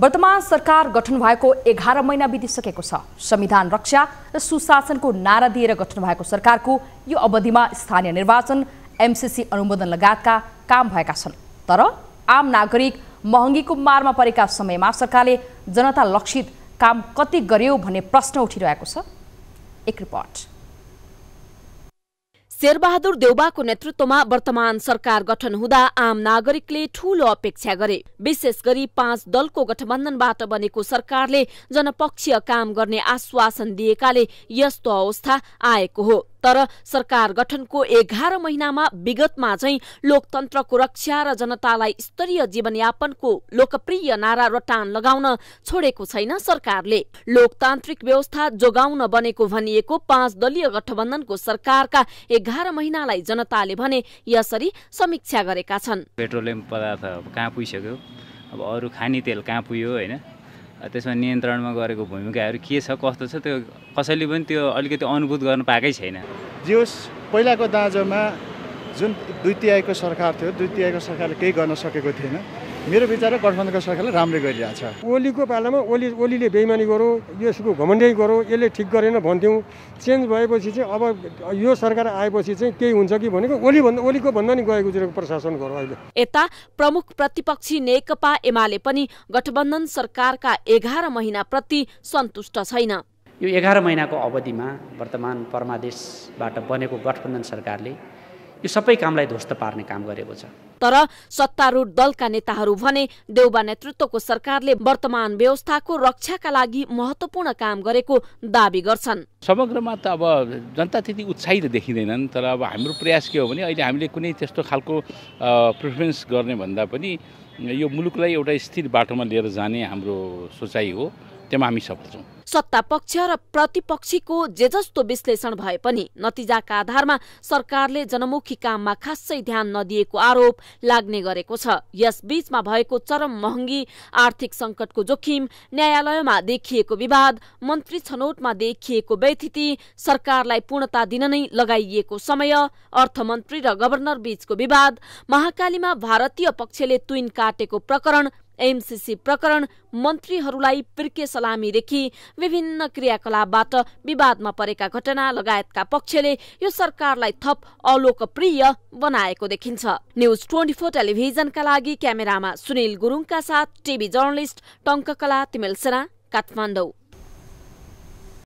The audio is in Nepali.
वर्तमान सरकार गठन भएको एघार महिना बितिसकेको छ संविधान रक्षा र सुशासनको नारा दिएर गठन भएको सरकारको यो अवधिमा स्थानीय निर्वाचन एमसिसी अनुमोदन लगायतका काम भएका छन् तर आम नागरिक महँगीको मारमा परेका समयमा सरकारले जनता लक्षित काम कति गर्यो भन्ने प्रश्न उठिरहेको छ एक रिपोर्ट शेरबहादुर देउबाको नेतृत्वमा वर्तमान सरकार गठन हुँदा आम नागरिकले ठूलो अपेक्षा गरे विशेष गरी पाँच दलको गठबन्धनबाट बनेको सरकारले जनपक्षीय काम गर्ने आश्वासन दिएकाले यस्तो अवस्था आएको हो तर सरकार गठनको एघार महिनामा विगतमा चाहिँ लोकतन्त्रको रक्षा र जनतालाई स्तरीय जीवनयापनको लोकप्रिय नारा रटान लगाउन छोडेको छैन सरकारले लोकतान्त्रिक व्यवस्था जोगाउन बनेको भनिएको पाँच दलीय गठबन्धनको सरकारका एघार महिनालाई जनताले भने यसरी समीक्षा गरेका छन् पेट्रोलियम पदार्थ कहाँ पुगिसक्यो अब अरू खाने तेल कहाँ पुग्यो होइन त्यसमा नियन्त्रणमा गरेको भूमिकाहरू के छ कस्तो छ त्यो कसैले पनि त्यो अलिकति अनुभूत गर्न पाएकै छैन जे पहिलाको दाँजोमा जुन दुई तिहाईको सरकार थियो दुई तिहाईको सरकारले केही गर्न सकेको थिएन मेरो विचार गठबन्धनका सरकारले राम्रै गरिरहेछ ओलीको पालामा ओली ओलीले बेइमानी गरो यसको घमण्डै गरो यसले ठिक गरेन भन्थ्यौँ चेन्ज भएपछि चाहिँ अब यो सरकार आएपछि चाहिँ केही हुन्छ कि भनेको ओली भन्दा ओलीको भन्दा नि गएको चाहिँ प्रशासन गरौँ अहिले यता प्रमुख प्रतिपक्षी नेकपा एमाले पनि गठबन्धन सरकारका एघार महिनाप्रति सन्तुष्ट छैन यो एघार महिनाको अवधिमा वर्तमान परमादेशबाट बनेको गठबन्धन सरकारले यो सबै कामलाई ध्वस्त पार्ने काम गरेको छ तर सत्तारूढ दलका नेताहरू भने देउबा नेतृत्वको सरकारले वर्तमान व्यवस्थाको रक्षाका लागि महत्त्वपूर्ण काम गरेको दावी गर्छन् समग्रमा त अब जनता त्यति उत्साहित देखिँदैनन् तर अब हाम्रो प्रयास के हो भने अहिले हामीले कुनै त्यस्तो खालको प्रिफरेन्स गर्ने भन्दा पनि यो मुलुकलाई एउटा स्थिर बाटोमा लिएर जाने हाम्रो सोचाइ हो त्यसमा हामी सफल छौँ सत्ता पक्ष र प्रतिपक्षीको जे जस्तो विश्लेषण भए पनि नतिजाका आधारमा सरकारले जनमुखी काममा खासै ध्यान नदिएको आरोप लाग्ने गरेको छ यस बीचमा भएको चरम महँगी आर्थिक संकटको जोखिम न्यायालयमा देखिएको विवाद मन्त्री छनौटमा देखिएको व्यथिति सरकारलाई पूर्णता दिन नै लगाइएको समय अर्थमन्त्री र गभर्नर बीचको विवाद महाकालीमा भारतीय पक्षले तुइन काटेको प्रकरण एमसिसी प्रकरण मन्त्रीहरूलाई पिर्के सलामीदेखि विभिन्न क्रियाकलापबाट विवादमा परेका घटना लगायतका पक्षले यो सरकारलाई थप अलोकप्रिय बनाएको देखिन्छ न्यूज ट्वेन्टी फोर टेलिभिजनका लागि क्यामेरामा सुनिल गुरुङका साथ टिभी जर्नलिस्ट टङ्ककला तिमेलसेना काठमाडौँ